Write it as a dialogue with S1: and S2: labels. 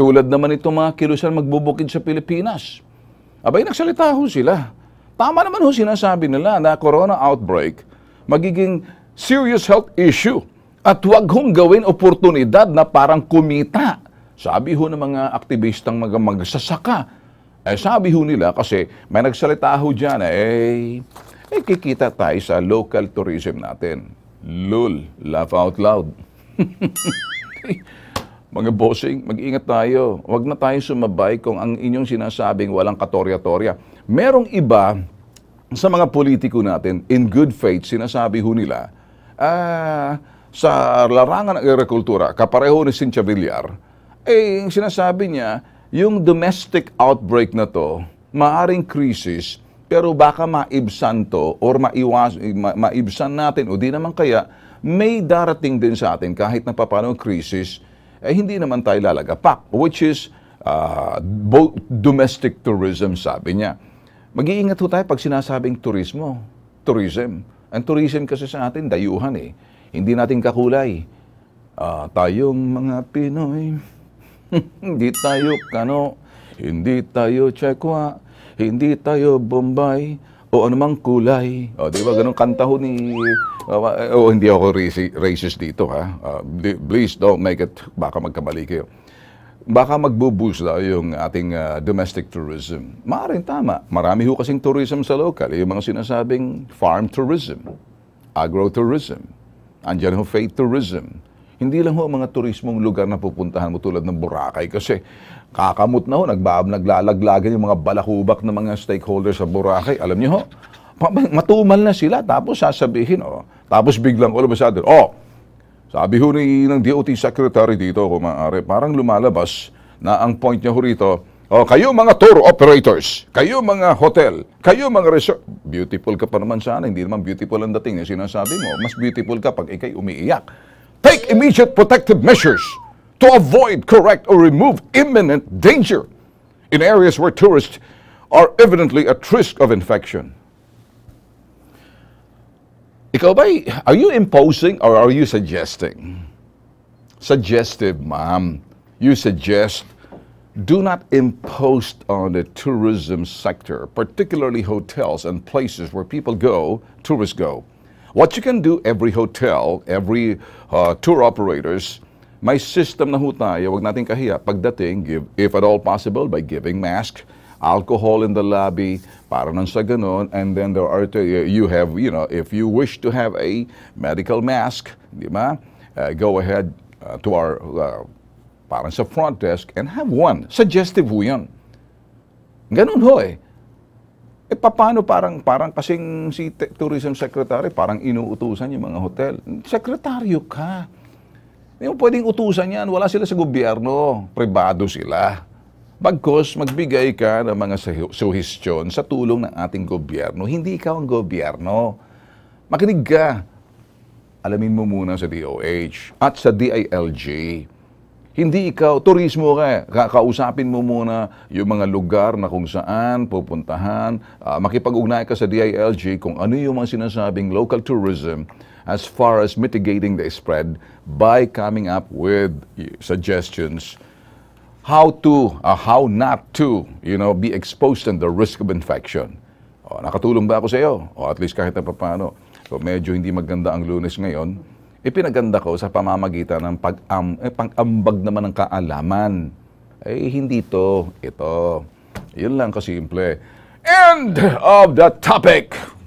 S1: Tulad naman ito mga kilusan magbubukid sa Pilipinas. Abay, nagsalita ho sila. Tama naman ho sinasabi nila na corona outbreak magiging serious health issue at huwag hong gawin oportunidad na parang kumita. Sabi ho ng mga aktivistang mag magsasaka. Eh sabi ho nila kasi may nagsalita ho dyan eh, eh kikita tayo sa local tourism natin. Lul, laugh out loud. Mga bossing, mag-ingat tayo. Huwag na tayo sumabay kung ang inyong sinasabing walang katorya-torya. Merong iba sa mga politiko natin, in good faith, sinasabi ho nila, ah, sa larangan ng agrikultura, kapareho ni Cynthia Villar, eh, sinasabi niya, yung domestic outbreak na to, maaring krisis, pero baka maibsan to or maiwas, ma, maibsan natin o di naman kaya, may darating din sa atin kahit na papano krisis, eh hindi naman tayo lalagapak, which is uh, domestic tourism, sabi niya. Mag-iingat ho tayo pag sinasabing turismo, tourism. Ang tourism kasi sa atin, dayuhan eh. Hindi natin kakulay. Uh, tayong mga Pinoy, hindi tayo kano, hindi tayo Chekwa, hindi tayo Bombay, o anumang kulay. O, di ba? Ganong kanta ho ni Uh, oh, hindi ako racist dito ha. Uh, please don't make it, baka magkamali kayo. Baka magbuboost daw yung ating uh, domestic tourism. Maaring tama. Marami ho kasing tourism sa local. Yung mga sinasabing farm tourism, agro-tourism, andyan ho faith tourism. Hindi lang ho mga turismong lugar na pupuntahan mo tulad ng Boracay kasi kakamot na ho, nagbab, naglalaglagan yung mga balakubak ng mga stakeholders sa Boracay. Alam niyo ho, matumal na sila. Tapos sasabihin, oh, tapos biglang all of a sudden, oh, sabi ho ni ng DOT Secretary dito, kung maaari, parang lumalabas na ang point niya ho rito, oh, kayo mga tour operators, kayo mga hotel, kayo mga resort, beautiful ka pa naman sana, hindi naman beautiful ang dating na eh, sinasabi mo. Mas beautiful ka pag ikay umiiyak. Take immediate protective measures to avoid, correct, or remove imminent danger in areas where tourists are evidently at risk of infection. Ikaw ba, are you imposing or are you suggesting? Suggestive, ma'am. You suggest, do not impose on the tourism sector, particularly hotels and places where people go, tourists go. What you can do, every hotel, every uh, tour operators, My system na ho tayo, huwag natin kahiya. Pagdating, give, if at all possible, by giving mask, alcohol in the lobby, para nun sa ganun. And then there are, you have, you know, if you wish to have a medical mask, di ba? Uh, go ahead uh, to our, uh, parang sa front desk and have one. Suggestive ho yun. Ganun ho eh. E paano parang, parang kasing si tourism secretary, parang inuutusan yung mga hotel. Sekretaryo ka. Hindi mo pwedeng utusan yan. Wala sila sa gobyerno. Privado sila. Bagkos, magbigay ka ng mga suhestyon sa tulong ng ating gobyerno. Hindi ikaw ang gobyerno. Makinig ka. Alamin mo muna sa DOH at sa DILG. Hindi ikaw, turismo ka. Eh. Kakausapin mo muna yung mga lugar na kung saan pupuntahan. Uh, ah, makipag-ugnay ka sa DILG kung ano yung mga sinasabing local tourism as far as mitigating the spread by coming up with suggestions how to, uh, how not to, you know, be exposed and the risk of infection. O, nakatulong ba ako sa iyo? O at least kahit na paano. So medyo hindi maganda ang lunes ngayon. Ipinaganda ko sa pamamagitan ng pag-am, eh, pag-ambag naman ng kaalaman. Eh, hindi to. Ito. Yun lang kasimple. End of the topic!